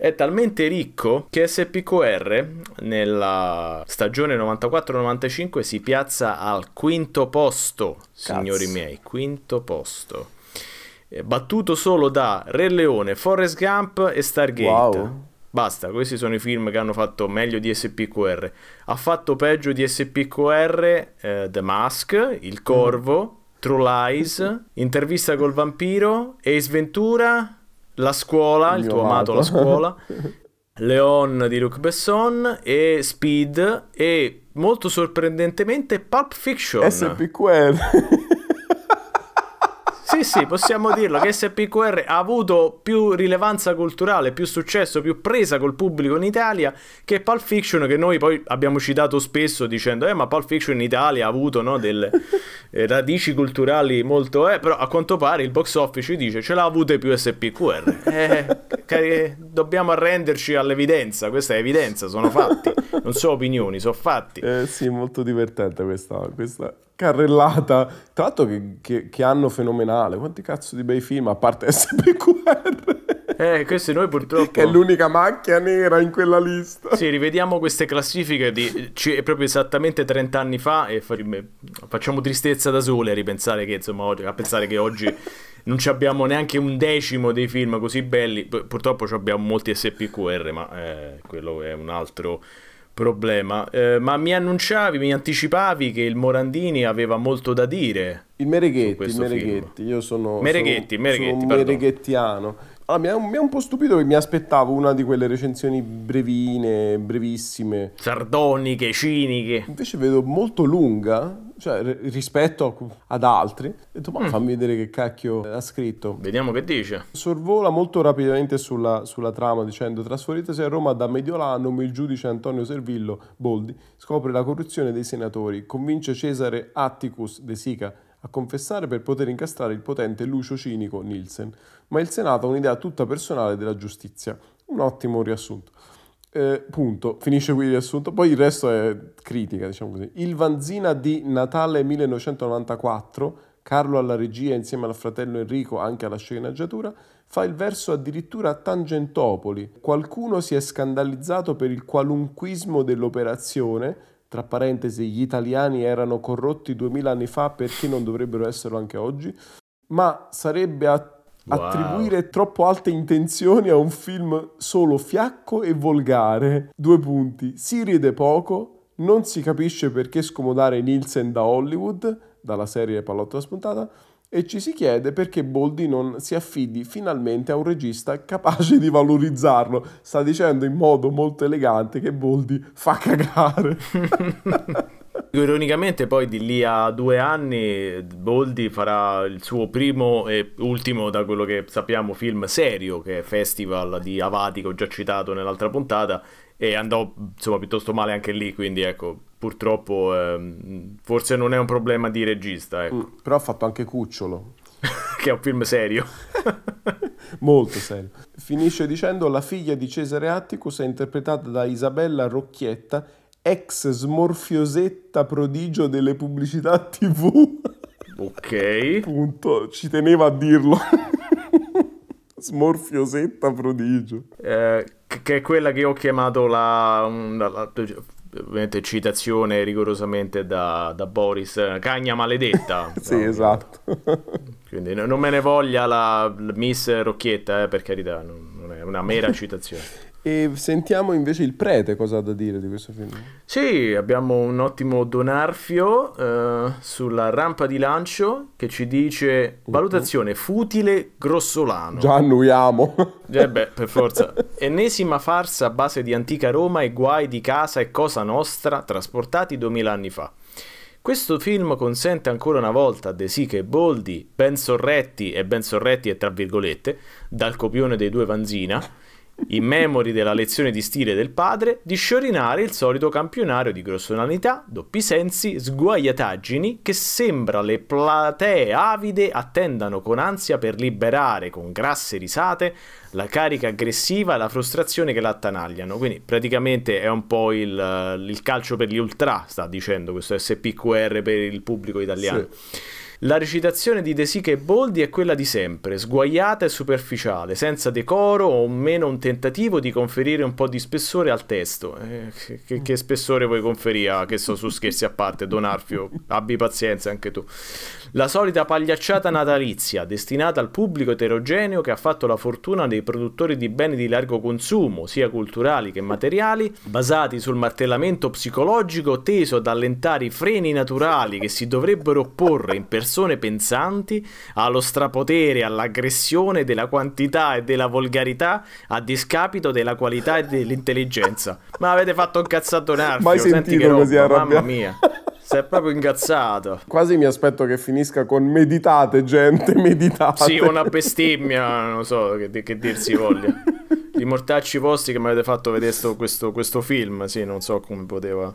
è talmente ricco che SPQR nella stagione 94-95 si piazza al quinto posto, Cazzo. signori miei, quinto posto. Battuto solo da Re Leone, Forrest Gump e Stargate. Wow. Basta, questi sono i film che hanno fatto meglio di SPQR. Ha fatto peggio di SPQR eh, The Mask, Il Corvo, mm. True Lies, Intervista col Vampiro, Ace Ventura, la scuola, il, il tuo amato. amato La scuola, Leon di Luc Besson e Speed e molto sorprendentemente Pulp Fiction. SPQL. sì, sì, possiamo dirlo che SPQR ha avuto più rilevanza culturale, più successo, più presa col pubblico in Italia che Pulp Fiction, che noi poi abbiamo citato spesso dicendo, eh, ma Pulp Fiction in Italia ha avuto no, delle eh, radici culturali molto, eh, però a quanto pare il box office ci dice ce l'ha avuto più SPQR. Eh, cari, eh, dobbiamo arrenderci all'evidenza, questa è evidenza, sono fatti, non sono opinioni, sono fatti. Eh, sì, molto divertente questa. questa carrellata. Tra l'altro che, che, che, anno fenomenale, quanti cazzo di bei film, a parte SPQR. Eh, questi noi purtroppo... È l'unica macchia nera in quella lista. Sì, rivediamo queste classifiche di c- proprio esattamente 30 anni fa e fa- facciamo tristezza da sole a ripensare che, insomma, oggi, a pensare che oggi non abbiamo neanche un decimo dei film così belli. P- purtroppo abbiamo molti SPQR, ma eh, quello è un altro problema. Eh, ma mi annunciavi, mi anticipavi che il Morandini aveva molto da dire. Il Mereghetti, il Mereghetti. Io sono, Mereghetti, sono, Mereghetti, sono Mereghettiano. Allora, mi, è un, mi, è un, po' stupito che mi aspettavo una di quelle recensioni brevine, brevissime. Sardoniche, ciniche. Invece vedo molto lunga cioè, rispetto ad altri, ho detto ma mm. fammi vedere che cacchio ha scritto. Vediamo che dice. Sorvola molto rapidamente sulla, sulla trama dicendo trasferitasi a Roma da Mediolanum il giudice Antonio Servillo Boldi scopre la corruzione dei senatori, convince Cesare Atticus De Sica a confessare per poter incastrare il potente Lucio Cinico Nielsen, ma il Senato ha un'idea tutta personale della giustizia. Un ottimo riassunto. Eh, punto, finisce qui il riassunto, poi il resto è critica, diciamo così. Il Vanzina di Natale 1994, Carlo alla regia insieme al fratello Enrico anche alla sceneggiatura, fa il verso addirittura a Tangentopoli. Qualcuno si è scandalizzato per il qualunquismo dell'operazione, tra parentesi gli italiani erano corrotti duemila anni fa perché non dovrebbero esserlo anche oggi, ma sarebbe a Wow. Attribuire troppo alte intenzioni a un film solo fiacco e volgare. Due punti. Si ride poco, non si capisce perché scomodare Nielsen da Hollywood, dalla serie Pallottola spuntata, e ci si chiede perché Boldi non si affidi finalmente a un regista capace di valorizzarlo. Sta dicendo in modo molto elegante che Boldi fa cagare. Ironicamente poi di lì a due anni Boldi farà il suo primo e ultimo, da quello che sappiamo, film serio, che è Festival di Avati, che ho già citato nell'altra puntata, e andò insomma piuttosto male anche lì, quindi ecco, purtroppo ehm, forse non è un problema di regista. Ecco. Mm, però ha fatto anche Cucciolo. che è un film serio. Molto serio. Finisce dicendo la figlia di Cesare Atticus è interpretata da Isabella Rocchietta ex smorfiosetta prodigio delle pubblicità TV. Ok. Appunto, ci tenevo a dirlo. smorfiosetta prodigio. Eh, che è quella che ho chiamato la, la, la ovviamente citazione rigorosamente da, da Boris, eh, cagna maledetta. sì, no? esatto. Quindi non me ne voglia la, la Miss Rocchietta, eh, per carità, non, non è una mera citazione. E sentiamo invece il prete cosa ha da dire di questo film. Sì, abbiamo un ottimo Donarfio eh, sulla rampa di lancio che ci dice uh-huh. valutazione futile grossolano. Già annuiamo. Eh beh, per forza. Ennesima farsa a base di antica Roma e guai di casa e cosa nostra trasportati 2000 anni fa. Questo film consente ancora una volta a De Sica e Boldi, Ben Sorretti e Ben Sorretti e tra virgolette, dal copione dei due Vanzina in memoria della lezione di stile del padre, di sciorinare il solito campionario di grossolanità, doppi sensi, sguaiataggini che sembra le platee avide attendano con ansia per liberare con grasse risate la carica aggressiva e la frustrazione che l'attanagliano. Quindi praticamente è un po' il, il calcio per gli ultra, sta dicendo questo SPQR per il pubblico italiano. Sì. La recitazione di De Sica e Boldi è quella di sempre, sguaiata e superficiale, senza decoro o meno un tentativo di conferire un po' di spessore al testo. Eh, che, che, spessore vuoi conferire? Ah, che sono su scherzi a parte, Don Arfio, abbi pazienza anche tu. La solita pagliacciata natalizia, destinata al pubblico eterogeneo che ha fatto la fortuna dei produttori di beni di largo consumo, sia culturali che materiali, basati sul martellamento psicologico teso ad allentare i freni naturali che si dovrebbero opporre in persona persone pensanti allo strapotere, all'aggressione della quantità e della volgarità a discapito della qualità e dell'intelligenza. Ma avete fatto un cazzato nervo, Mai sentito Senti così arrabbiato. Mamma mia. Sei proprio ingazzato. Quasi mi aspetto che finisca con meditate, gente, meditate. Sì, una bestemmia, non so che, che dir si voglia. I mortacci vostri che mi avete fatto vedere questo, questo film, sì, non so come poteva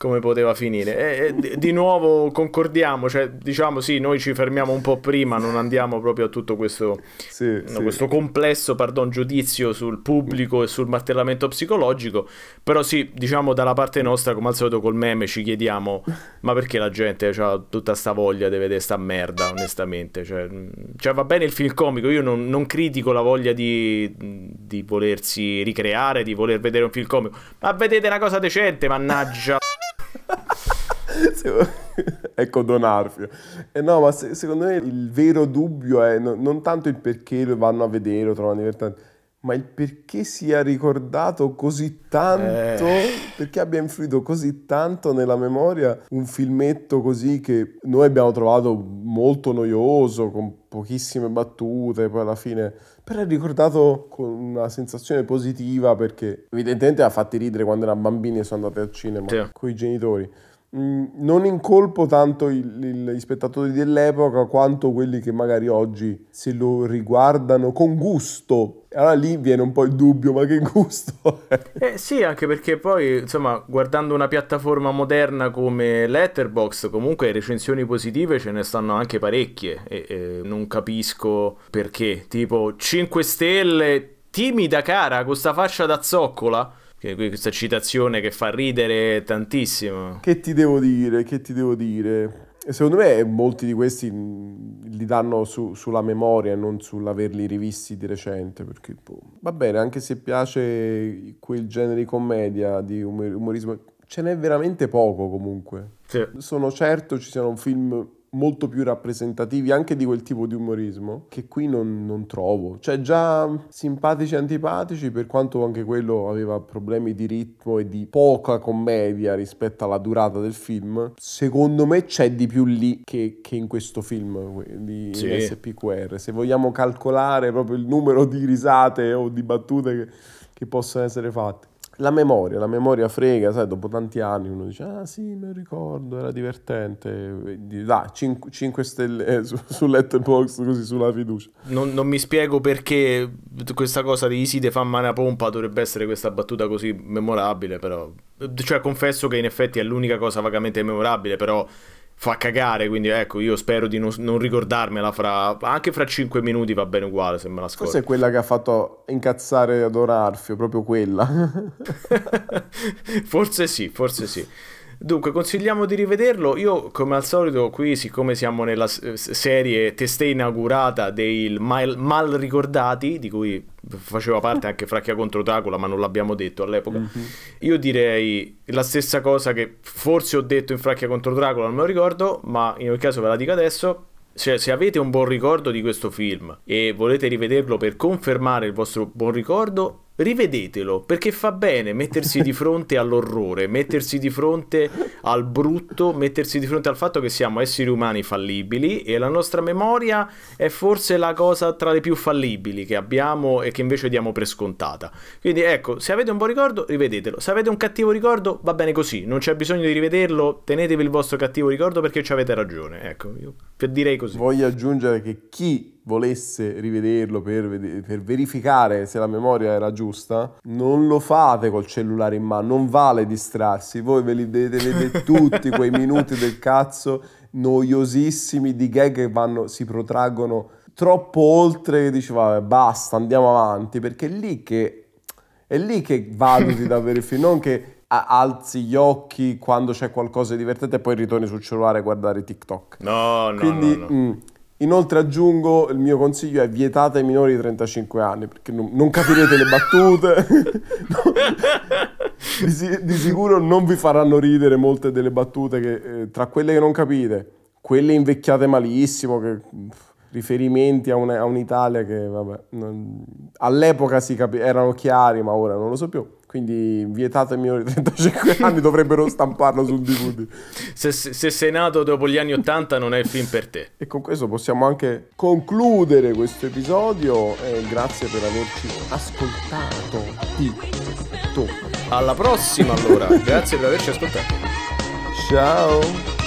come poteva finire. E, e, di nuovo concordiamo, cioè, diciamo sì, noi ci fermiamo un po' prima, non andiamo proprio a tutto questo, sì, no, sì. questo complesso pardon, giudizio sul pubblico e sul martellamento psicologico, però sì, diciamo dalla parte nostra, come al solito col meme, ci chiediamo ma perché la gente ha tutta sta voglia di vedere sta merda, onestamente. Cioè, mm, cioè va bene il film comico, io non, non critico la voglia di, di volersi ricreare, di voler vedere un film comico, ma vedete una cosa decente, mannaggia. ecco Don Arfio. Eh no, ma se, secondo me il vero dubbio è no, non tanto il perché lo vanno a vedere, lo trovano divertente, ma il perché sia ricordato così tanto, eh. perché abbia influito così tanto nella memoria un filmetto così che noi abbiamo trovato molto noioso, con pochissime battute, poi alla fine però è ricordato con una sensazione positiva perché evidentemente ha fatti ridere quando era bambini e sono andati al cinema sì. con i genitori. Mm, non incolpo tanto il, il, gli spettatori dell'epoca quanto quelli che magari oggi se lo riguardano con gusto. Allora lì viene un po' il dubbio, ma che gusto è? Eh sì, anche perché poi, insomma, guardando una piattaforma moderna come Letterboxd, comunque recensioni positive ce ne stanno anche parecchie e, e non capisco perché. Tipo 5 stelle, timida cara, con sta faccia da zoccola questa citazione che fa ridere tantissimo. Che ti devo dire, che ti devo dire? Secondo me molti di questi mm, li danno su, sulla memoria e non sull'averli rivisti di recente, perché boh. va bene, anche se piace quel genere di commedia, di umor- umorismo, ce n'è veramente poco comunque. Sì. Sono certo ci siano film molto più rappresentativi anche di quel tipo di umorismo che qui non, non, trovo. Cioè già simpatici e antipatici, per quanto anche quello aveva problemi di ritmo e di poca commedia rispetto alla durata del film, secondo me c'è di più lì che, che in questo film di sì. SPQR. Se vogliamo calcolare proprio il numero di risate o di battute che, che possono essere fatte la memoria, la memoria frega, sai, dopo tanti anni uno dice, ah sì, me lo ricordo, era divertente, da 5, 5 stelle eh, su, sul letterbox così sulla fiducia. Non, non, mi spiego perché questa cosa di Iside fa mano a pompa dovrebbe essere questa battuta così memorabile, però... Cioè confesso che in effetti è l'unica cosa vagamente memorabile, però fa cagare, quindi ecco, io spero di non, non, ricordarmela fra... anche fra 5 minuti va bene uguale se me la scordo. Forse è quella che ha fatto incazzare Adorarfio, proprio quella. forse sì, forse sì. Dunque, consigliamo di rivederlo. Io, come al solito, qui, siccome siamo nella serie testa inaugurata dei mal, mal ricordati, di cui faceva parte anche Fracchia contro Tacula, ma non l'abbiamo detto all'epoca, mm -hmm. io direi la stessa cosa che forse ho detto in Fracchia contro Dracula, non me lo ricordo, ma in ogni caso ve la dico adesso. Cioè, se avete un buon ricordo di questo film e volete rivederlo per confermare il vostro buon ricordo, rivedetelo perché fa bene mettersi di fronte all'orrore, mettersi di fronte al brutto, mettersi di fronte al fatto che siamo esseri umani fallibili e la nostra memoria è forse la cosa tra le più fallibili che abbiamo e che invece diamo per scontata. Quindi ecco, se avete un buon ricordo, rivedetelo. Se avete un cattivo ricordo, va bene così, non c'è bisogno di rivederlo, tenetevi il vostro cattivo ricordo perché ci avete ragione. Ecco, io direi così. Voglio aggiungere che chi volesse rivederlo per, per, verificare se la memoria era giusta, non lo fate col cellulare in mano, non vale distrarsi, voi ve li vedete tutti quei minuti del cazzo noiosissimi di gag che vanno, si protraggono troppo oltre che dici vabbè basta andiamo avanti perché è lì che, è lì che valuti davvero il film, non che alzi gli occhi quando c'è qualcosa di divertente e poi ritorni sul cellulare a guardare TikTok. No, no. Quindi no, no. Mh, mm, Inoltre aggiungo, il mio consiglio è vietate ai minori di 35 anni, perché non, non capirete le battute, di, di, sicuro non vi faranno ridere molte delle battute che, eh, tra quelle che non capite, quelle invecchiate malissimo, che... Pff, riferimenti a, un'Italia un che all'epoca erano chiari ma ora non lo so più quindi vietato ai minori di 35 anni dovrebbero stamparlo sul DVD se, se, se, sei nato dopo gli anni 80 non è il film per te e con questo possiamo anche concludere questo episodio e grazie per averci ascoltato tutto alla prossima allora grazie per averci ascoltato ciao